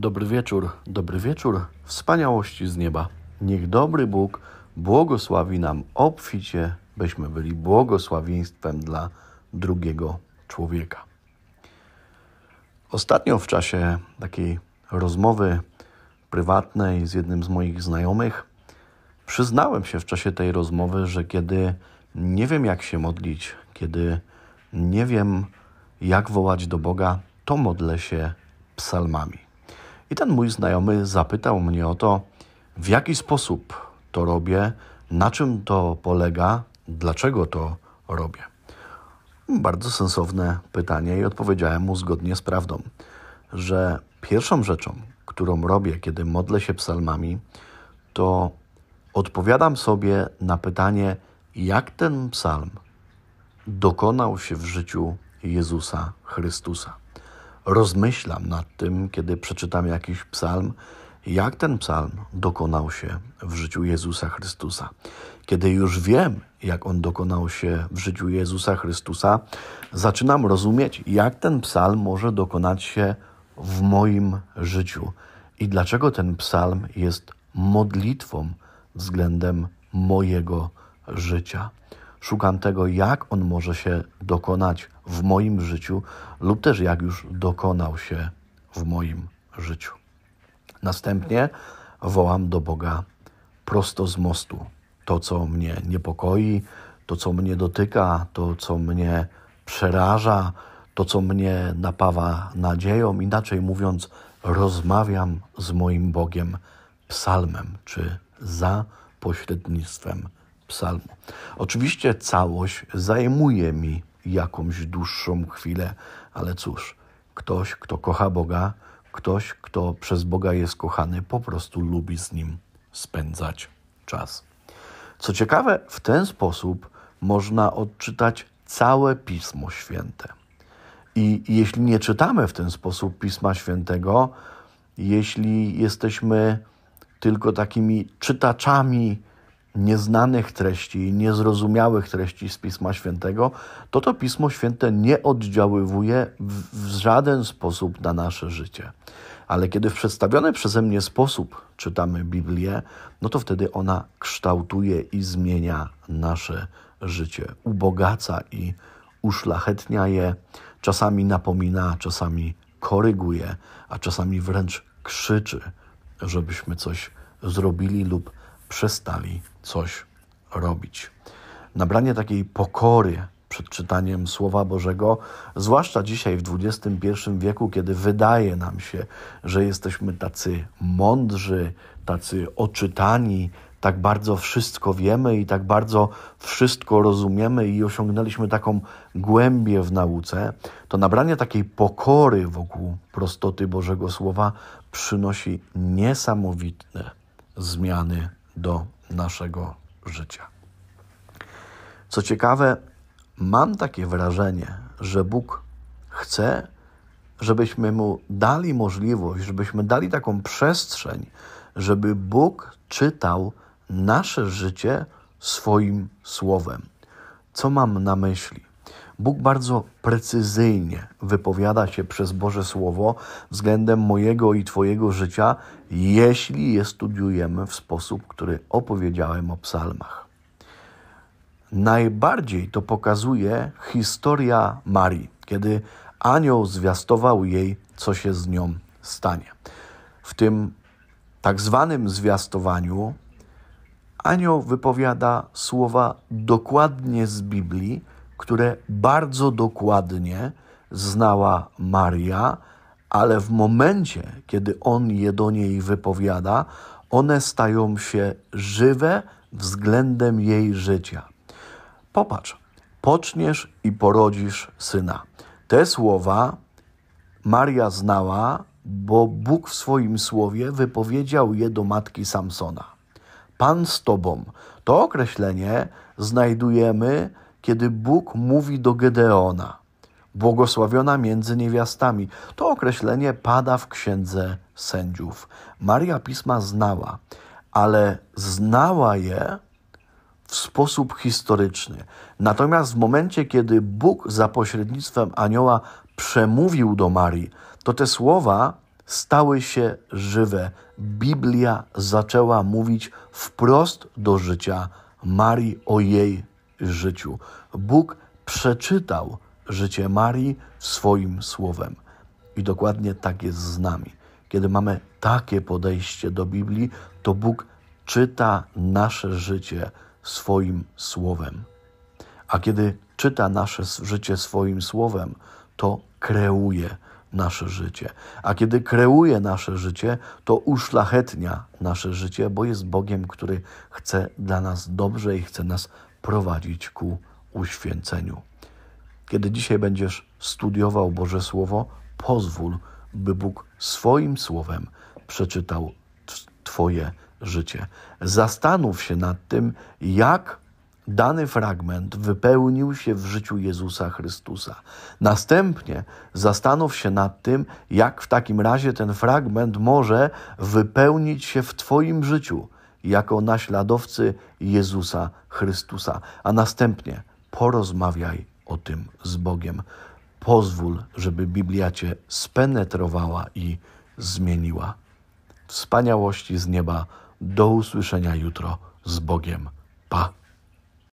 Dobry wieczór, dobry wieczór, wspaniałości z nieba. Niech dobry Bóg błogosławi nam obficie, byśmy byli błogosławieństwem dla drugiego człowieka. Ostatnio w czasie takiej rozmowy prywatnej z jednym z moich znajomych, przyznałem się w czasie tej rozmowy, że kiedy nie wiem, jak się modlić, kiedy nie wiem, jak wołać do Boga, to modlę się psalmami. I ten mój znajomy zapytał mnie o to, w jaki sposób to robię, na czym to polega, dlaczego to robię. Bardzo sensowne pytanie i odpowiedziałem mu zgodnie z prawdą, że pierwszą rzeczą, którą robię, kiedy modlę się psalmami, to odpowiadam sobie na pytanie, jak ten psalm dokonał się w życiu Jezusa Chrystusa rozmyślam nad tym, kiedy przeczytam jakiś psalm, jak ten psalm dokonał się w życiu Jezusa Chrystusa. Kiedy już wiem, jak on dokonał się w życiu Jezusa Chrystusa, zaczynam rozumieć, jak ten psalm może dokonać się w moim życiu i dlaczego ten psalm jest modlitwą względem mojego życia. Szukam tego, jak on może się dokonać w moim życiu, lub też jak już dokonał się w moim życiu. Następnie wołam do Boga prosto z mostu to, co mnie niepokoi, to, co mnie dotyka, to, co mnie przeraża, to, co mnie napawa nadzieją. Inaczej mówiąc, rozmawiam z moim Bogiem psalmem czy za pośrednictwem psalmu. Oczywiście całość zajmuje mi jakąś dłuższą chwilę, ale cóż, ktoś, kto kocha Boga, ktoś, kto przez Boga jest kochany, po prostu lubi z nim spędzać czas. Co ciekawe, w ten sposób można odczytać całe Pismo Święte. I jeśli nie czytamy w ten sposób Pisma Świętego, jeśli jesteśmy tylko takimi czytaczami nieznanych treści, niezrozumiałych treści z Pisma Świętego, to to Pismo Święte nie oddziaływuje w żaden sposób na nasze życie. Ale kiedy w przedstawiony przeze mnie sposób czytamy Biblię, no to wtedy ona kształtuje i zmienia nasze życie, ubogaca i uszlachetnia je, czasami napomina, czasami koryguje, a czasami wręcz krzyczy, żebyśmy coś zrobili lub przestali coś robić. Nabranie takiej pokory przed czytaniem Słowa Bożego, zwłaszcza dzisiaj w XXI wieku, kiedy wydaje nam się, że jesteśmy tacy mądrzy, tacy oczytani, tak bardzo wszystko wiemy i tak bardzo wszystko rozumiemy i osiągnęliśmy taką głębię w nauce, to nabranie takiej pokory wokół prostoty Bożego Słowa przynosi niesamowite zmiany do naszego życia. Co ciekawe, mam takie wrażenie, że Bóg chce, żebyśmy mu dali możliwość, żebyśmy dali taką przestrzeń, żeby Bóg czytał nasze życie swoim słowem. Co mam na myśli? Bóg bardzo precyzyjnie wypowiada się przez Boże Słowo względem mojego i Twojego życia, jeśli je studiujemy w sposób, który opowiedziałem o psalmach. Najbardziej to pokazuje historia Marii, kiedy anioł zwiastował jej, co się z nią stanie. W tym tak zwanym zwiastowaniu anioł wypowiada słowa dokładnie z Biblii, które bardzo dokładnie znała Maria, ale w momencie, kiedy on je do niej wypowiada, one stają się żywe względem jej życia. Popatrz, poczniesz i porodzisz syna. Te słowa Maria znała, bo Bóg w swoim słowie wypowiedział je do matki Samsona. Pan z tobą. To określenie znajdujemy kiedy Bóg mówi do Gedeona, błogosławiona między niewiastami. To określenie pada w księdze sędziów. Maria pisma znała, ale znała je w sposób historyczny. Natomiast w momencie, kiedy Bóg za pośrednictwem anioła przemówił do Marii, to te słowa stały się żywe. Biblia zaczęła mówić wprost do życia Marii o jej życiu. Bóg przeczytał życie Marii swoim słowem. I dokładnie tak jest z nami. Kiedy mamy takie podejście do Biblii, to Bóg czyta nasze życie swoim słowem. A kiedy czyta nasze życie swoim słowem, to kreuje nasze życie. A kiedy kreuje nasze życie, to uszlachetnia nasze życie, bo jest Bogiem, który chce dla nas dobrze i chce nas prowadzić ku uświęceniu. Kiedy dzisiaj będziesz studiował Boże Słowo, pozwól, by Bóg swoim Słowem przeczytał Twoje życie. Zastanów się nad tym, jak dany fragment wypełnił się w życiu Jezusa Chrystusa. Następnie zastanów się nad tym, jak w takim razie ten fragment może wypełnić się w Twoim życiu jako naśladowcy Jezusa Chrystusa, a następnie porozmawiaj o tym z Bogiem. Pozwól, żeby Biblia Cię spenetrowała i zmieniła. Wspaniałości z nieba. Do usłyszenia jutro z Bogiem. Pa!